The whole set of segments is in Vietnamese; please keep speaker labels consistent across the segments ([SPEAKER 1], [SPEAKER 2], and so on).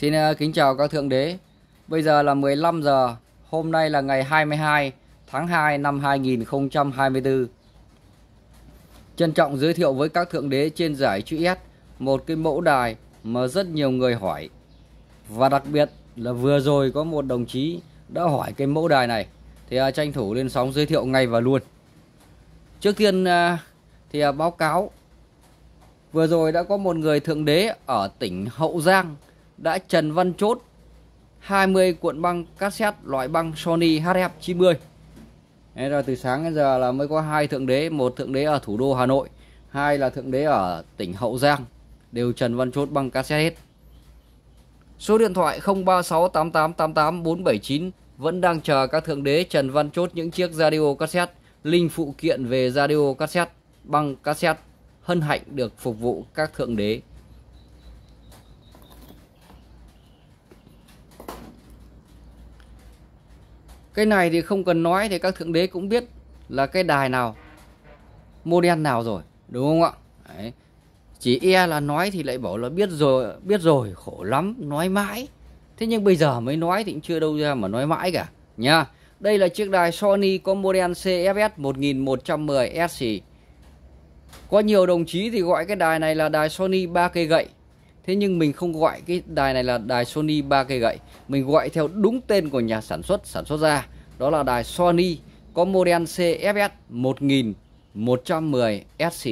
[SPEAKER 1] Xin ờ, kính chào các thượng đế. Bây giờ là 15 giờ, hôm nay là ngày 22 tháng 2 năm 2024. Trân trọng giới thiệu với các thượng đế trên giải chữ S một cái mẫu đài mà rất nhiều người hỏi. Và đặc biệt là vừa rồi có một đồng chí đã hỏi cái mẫu đài này thì ờ, tranh thủ lên sóng giới thiệu ngay và luôn. Trước tiên ờ, thì báo cáo vừa rồi đã có một người thượng đế ở tỉnh Hậu Giang đã Trần Văn Chốt 20 cuộn băng cassette loại băng Sony HF90 Đấy, rồi từ sáng đến giờ là mới có hai thượng đế một thượng đế ở thủ đô Hà Nội hai là thượng đế ở tỉnh Hậu Giang đều Trần Văn Chốt băng cassette hết Số điện thoại 0368888479 vẫn đang chờ các thượng đế Trần Văn Chốt những chiếc radio cassette, linh phụ kiện về radio cassette, băng cassette hân hạnh được phục vụ các thượng đế. cái này thì không cần nói thì các thượng đế cũng biết là cái đài nào model nào rồi đúng không ạ Đấy. chỉ e là nói thì lại bảo là biết rồi biết rồi khổ lắm nói mãi thế nhưng bây giờ mới nói thì cũng chưa đâu ra mà nói mãi cả nha đây là chiếc đài Sony có model CFS 1110 SC có nhiều đồng chí thì gọi cái đài này là đài Sony 3 cây gậy thế nhưng mình không gọi cái đài này là đài Sony ba cây gậy mình gọi theo đúng tên của nhà sản xuất sản xuất ra đó là đài Sony có model CFS 1110 SC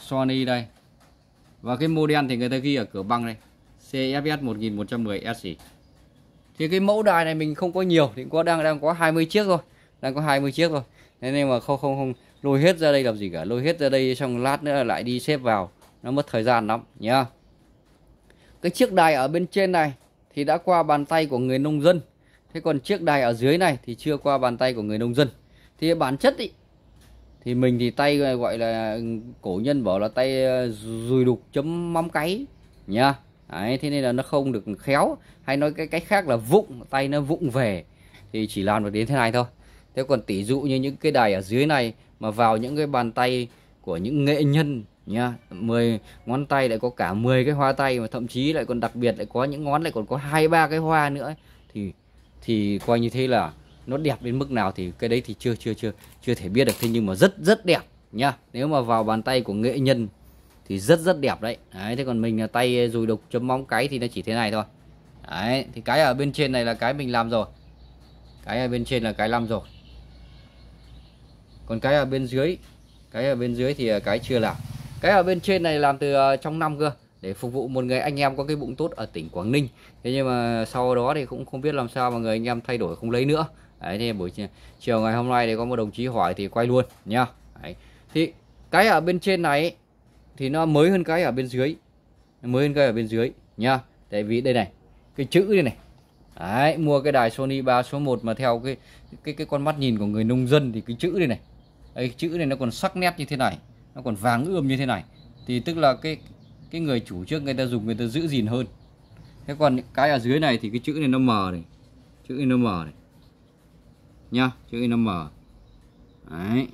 [SPEAKER 1] Sony đây và cái model thì người ta ghi ở cửa băng đây CFS 1110 SC thì cái mẫu đài này mình không có nhiều thì có đang đang có 20 chiếc thôi đang có 20 chiếc rồi nên mà không không không lôi hết ra đây làm gì cả lôi hết ra đây xong lát nữa lại đi xếp vào nó mất thời gian lắm nhá cái chiếc đài ở bên trên này thì đã qua bàn tay của người nông dân thế còn chiếc đài ở dưới này thì chưa qua bàn tay của người nông dân thì bản chất ý, thì mình thì tay gọi là cổ nhân bảo là tay ờ, dùi đục chấm mắm cái nhá Đấy, thế nên là nó không được khéo hay nói cái cách khác là vụng tay nó vụng về thì chỉ làm được đến thế này thôi thế còn tỷ dụ như những cái đài ở dưới này mà vào những cái bàn tay của những nghệ nhân nhá 10 ngón tay lại có cả 10 cái hoa tay mà thậm chí lại còn đặc biệt lại có những ngón lại còn có hai ba cái hoa nữa ấy. thì thì coi như thế là nó đẹp đến mức nào thì cái đấy thì chưa chưa chưa chưa thể biết được thế nhưng mà rất rất đẹp nhá nếu mà vào bàn tay của nghệ nhân thì rất rất đẹp đấy, đấy thế còn mình là tay dùi đục chấm móng cái thì nó chỉ thế này thôi đấy thì cái ở bên trên này là cái mình làm rồi cái ở bên trên là cái làm rồi còn cái ở bên dưới cái ở bên dưới thì à, cái chưa làm cái ở bên trên này làm từ à, trong năm cơ để phục vụ một người anh em có cái bụng tốt ở tỉnh Quảng Ninh thế nhưng mà sau đó thì cũng không biết làm sao mà người anh em thay đổi không lấy nữa đấy thì buổi chiều ngày hôm nay thì có một đồng chí hỏi thì quay luôn nhá đấy. thì cái ở bên trên này thì nó mới hơn cái ở bên dưới mới hơn cái ở bên dưới nhá tại vì đây này cái chữ đây này đấy mua cái đài Sony 3 số 1 mà theo cái cái cái con mắt nhìn của người nông dân thì cái chữ đây này Đấy, chữ này nó còn sắc nét như thế này nó còn vàng ươm như thế này thì tức là cái cái người chủ trước người ta dùng người ta giữ gìn hơn thế còn cái ở dưới này thì cái chữ này nó mờ này chữ này nó mờ này nhá chữ này nó mờ đấy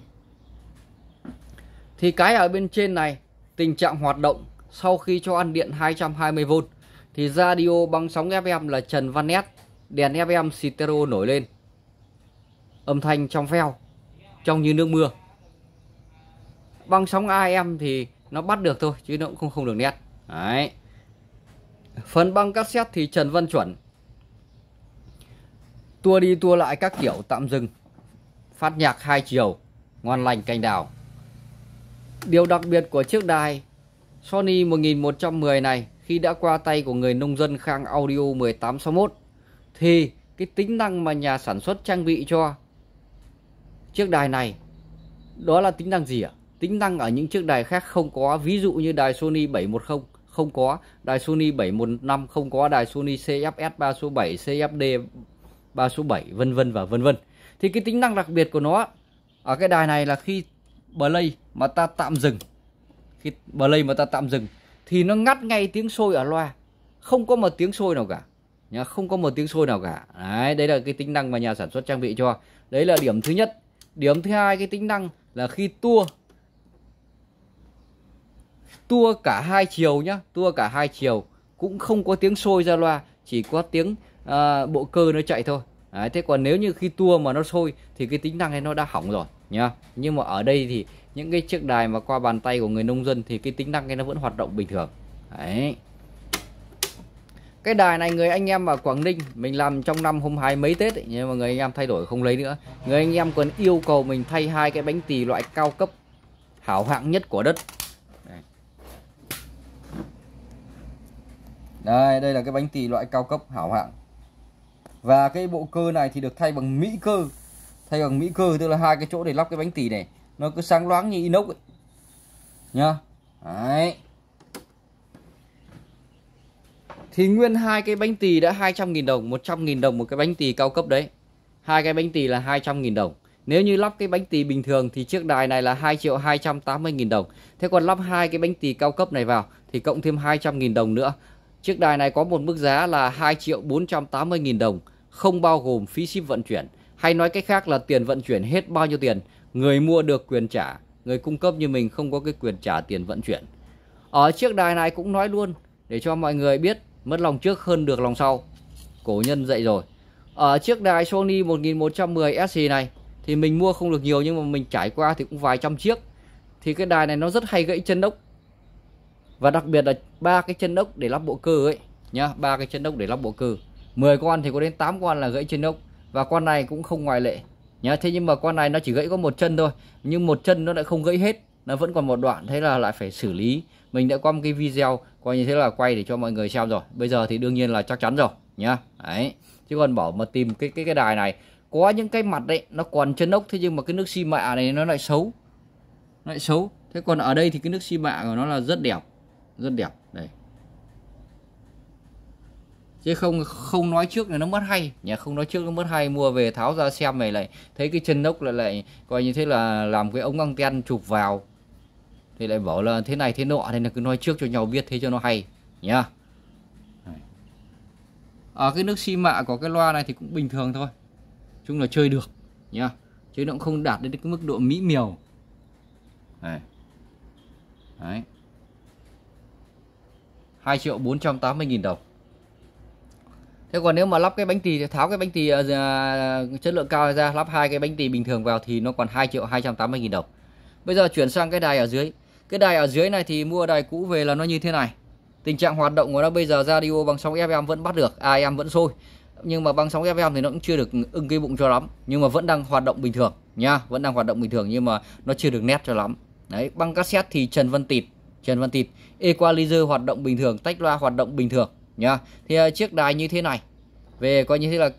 [SPEAKER 1] thì cái ở bên trên này tình trạng hoạt động sau khi cho ăn điện 220V thì radio băng sóng FM là Trần Văn Nét đèn FM stereo nổi lên âm thanh trong veo trong như nước mưa băng sóng AM thì nó bắt được thôi chứ nó cũng không không được nét đấy phần băng cassette thì Trần Văn chuẩn tua đi tua lại các kiểu tạm dừng phát nhạc hai chiều ngon lành cành đào điều đặc biệt của chiếc đài Sony 1110 này khi đã qua tay của người nông dân Khang Audio 1861 thì cái tính năng mà nhà sản xuất trang bị cho chiếc đài này đó là tính năng gì ạ? Tính năng ở những chiếc đài khác không có, ví dụ như đài Sony 710 không có, đài Sony 715 không có, đài Sony CFS 3 số 7, CFD 3 số 7 vân vân và vân vân. Thì cái tính năng đặc biệt của nó ở cái đài này là khi play mà ta tạm dừng khi play mà ta tạm dừng thì nó ngắt ngay tiếng sôi ở loa, không có một tiếng sôi nào cả. Nhá, không có một tiếng sôi nào cả. Đấy, đấy là cái tính năng mà nhà sản xuất trang bị cho. Đấy là điểm thứ nhất điểm thứ hai cái tính năng là khi tua tua cả hai chiều nhá tua cả hai chiều cũng không có tiếng sôi ra loa chỉ có tiếng à, bộ cơ nó chạy thôi Đấy, thế còn nếu như khi tua mà nó sôi thì cái tính năng này nó đã hỏng rồi nhá nhưng mà ở đây thì những cái chiếc đài mà qua bàn tay của người nông dân thì cái tính năng này nó vẫn hoạt động bình thường đấy cái đài này người anh em ở Quảng Ninh mình làm trong năm hôm hai mấy Tết ấy, nhưng mà người anh em thay đổi không lấy nữa người anh em còn yêu cầu mình thay hai cái bánh tì loại cao cấp hảo hạng nhất của đất đây. đây là cái bánh tì loại cao cấp hảo hạng và cái bộ cơ này thì được thay bằng mỹ cơ thay bằng mỹ cơ tức là hai cái chỗ để lắp cái bánh tì này nó cứ sáng loáng như inox ấy. nhá đấy thì nguyên hai cái bánh tì đã 200.000 đồng 100.000 đồng một cái bánh tì cao cấp đấy hai cái bánh tì là 200.000 đồng nếu như lắp cái bánh tì bình thường thì chiếc đài này là 2 triệu 280 000 đồng. Thế còn lắp hai cái bánh tì cao cấp này vào thì cộng thêm 200 000 đồng nữa. Chiếc đài này có một mức giá là 2 triệu 480 000 đồng, không bao gồm phí ship vận chuyển. Hay nói cách khác là tiền vận chuyển hết bao nhiêu tiền, người mua được quyền trả, người cung cấp như mình không có cái quyền trả tiền vận chuyển. Ở chiếc đài này cũng nói luôn để cho mọi người biết mất lòng trước hơn được lòng sau cổ nhân dạy rồi ở chiếc đài Sony 1110 SC này thì mình mua không được nhiều nhưng mà mình trải qua thì cũng vài trăm chiếc thì cái đài này nó rất hay gãy chân ốc và đặc biệt là ba cái chân ốc để lắp bộ cơ ấy nhá ba cái chân ốc để lắp bộ cơ 10 con thì có đến 8 con là gãy chân ốc và con này cũng không ngoại lệ nhá thế nhưng mà con này nó chỉ gãy có một chân thôi nhưng một chân nó lại không gãy hết nó vẫn còn một đoạn thế là lại phải xử lý mình đã có một cái video coi như thế là quay để cho mọi người xem rồi bây giờ thì đương nhiên là chắc chắn rồi nhá đấy chứ còn bảo mà tìm cái cái cái đài này có những cái mặt đấy nó còn chân ốc thế nhưng mà cái nước xi mạ này nó lại xấu nó lại xấu thế còn ở đây thì cái nước xi mạ của nó là rất đẹp rất đẹp đây chứ không không nói trước là nó mất hay nhà không nói trước nó mất hay mua về tháo ra xem này lại thấy cái chân ốc lại lại coi như thế là làm cái ống ten chụp vào thì lại bảo là thế này thế nọ nên là cứ nói trước cho nhau biết thế cho nó hay nhá ở à, cái nước xi mạ của cái loa này thì cũng bình thường thôi chung là chơi được nhá chứ nó cũng không đạt đến cái mức độ mỹ miều này đấy 2 triệu 480 nghìn đồng Thế còn nếu mà lắp cái bánh tì thì tháo cái bánh tì uh, chất lượng cao ra lắp hai cái bánh tì bình thường vào thì nó còn 2 triệu 280 nghìn đồng Bây giờ chuyển sang cái đài ở dưới cái đài ở dưới này thì mua đài cũ về là nó như thế này tình trạng hoạt động của nó bây giờ radio bằng sóng FM vẫn bắt được AM à, vẫn sôi nhưng mà băng sóng FM thì nó cũng chưa được ưng cái bụng cho lắm nhưng mà vẫn đang hoạt động bình thường nha vẫn đang hoạt động bình thường nhưng mà nó chưa được nét cho lắm đấy băng cassette thì Trần Văn Tịt Trần Văn Tịt equalizer hoạt động bình thường tách loa hoạt động bình thường nha thì à, chiếc đài như thế này về coi như thế là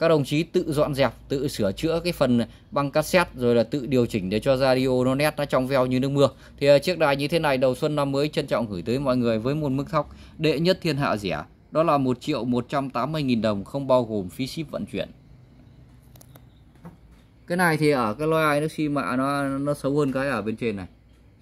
[SPEAKER 1] các đồng chí tự dọn dẹp tự sửa chữa cái phần băng cassette rồi là tự điều chỉnh để cho radio nó nét nó trong veo như nước mưa thì à, chiếc đài như thế này đầu xuân năm mới trân trọng gửi tới mọi người với một mức thóc đệ nhất thiên hạ rẻ đó là 1 triệu 180 nghìn đồng không bao gồm phí ship vận chuyển cái này thì ở cái loa nó xi mạ nó nó xấu hơn cái ở bên trên này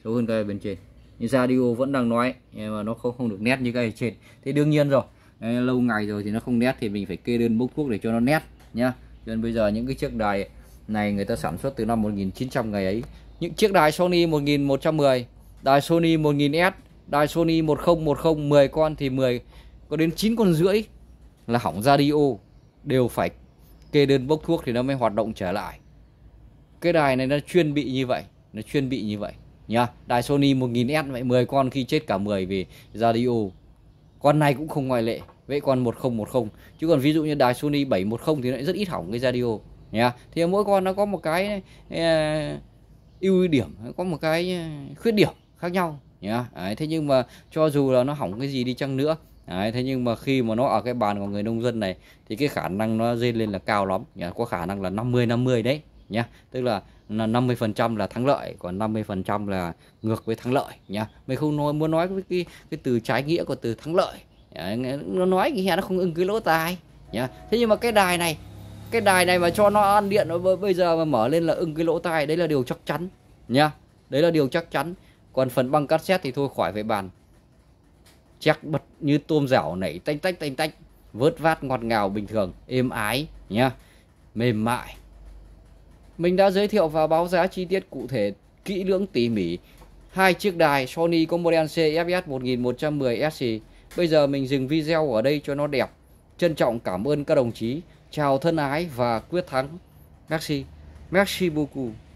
[SPEAKER 1] xấu hơn cái ở bên trên nhưng radio vẫn đang nói nhưng mà nó không không được nét như cái ở trên thế đương nhiên rồi Đấy, lâu ngày rồi thì nó không nét thì mình phải kê đơn bốc thuốc để cho nó nét nhá cho nên bây giờ những cái chiếc đài này người ta sản xuất từ năm 1900 ngày ấy những chiếc đài Sony 1110 đài Sony 1000S đài Sony 1010 10 con thì 10 có đến 9 con rưỡi là hỏng radio đều phải kê đơn bốc thuốc thì nó mới hoạt động trở lại cái đài này nó chuyên bị như vậy nó chuyên bị như vậy nhá đài Sony 1000S vậy 10 con khi chết cả 10 vì radio con này cũng không ngoại lệ vậy còn 1010 chứ còn ví dụ như đài Sony 710 thì lại rất ít hỏng cái radio nhé thì mỗi con nó có một cái ờ, ưu điểm có một cái ờ, khuyết điểm khác nhau nhé Đấy, thế nhưng mà cho dù là nó hỏng cái gì đi chăng nữa Đấy, thế nhưng mà khi mà nó ở cái bàn của người nông dân này thì cái khả năng nó dây lên là cao lắm nhá có khả năng là 50 50 đấy nhá tức là là 50% là thắng lợi còn 50% là ngược với thắng lợi nhá mình không nói muốn nói cái cái, cái từ trái nghĩa của từ thắng lợi nó nói cái nó không ưng cái lỗ tai nhá thế nhưng mà cái đài này cái đài này mà cho nó ăn điện nó bây giờ mà mở lên là ưng cái lỗ tai đấy là điều chắc chắn nhá đấy là điều chắc chắn còn phần băng cassette thì thôi khỏi về bàn chắc bật như tôm dẻo nảy tanh tách tanh tách vớt vát ngọt ngào bình thường êm ái nhá mềm mại mình đã giới thiệu và báo giá chi tiết cụ thể kỹ lưỡng tỉ mỉ hai chiếc đài Sony có FS 1110SC. Bây giờ mình dừng video ở đây cho nó đẹp. Trân trọng cảm ơn các đồng chí. Chào thân ái và quyết thắng. Merci. Merci beaucoup.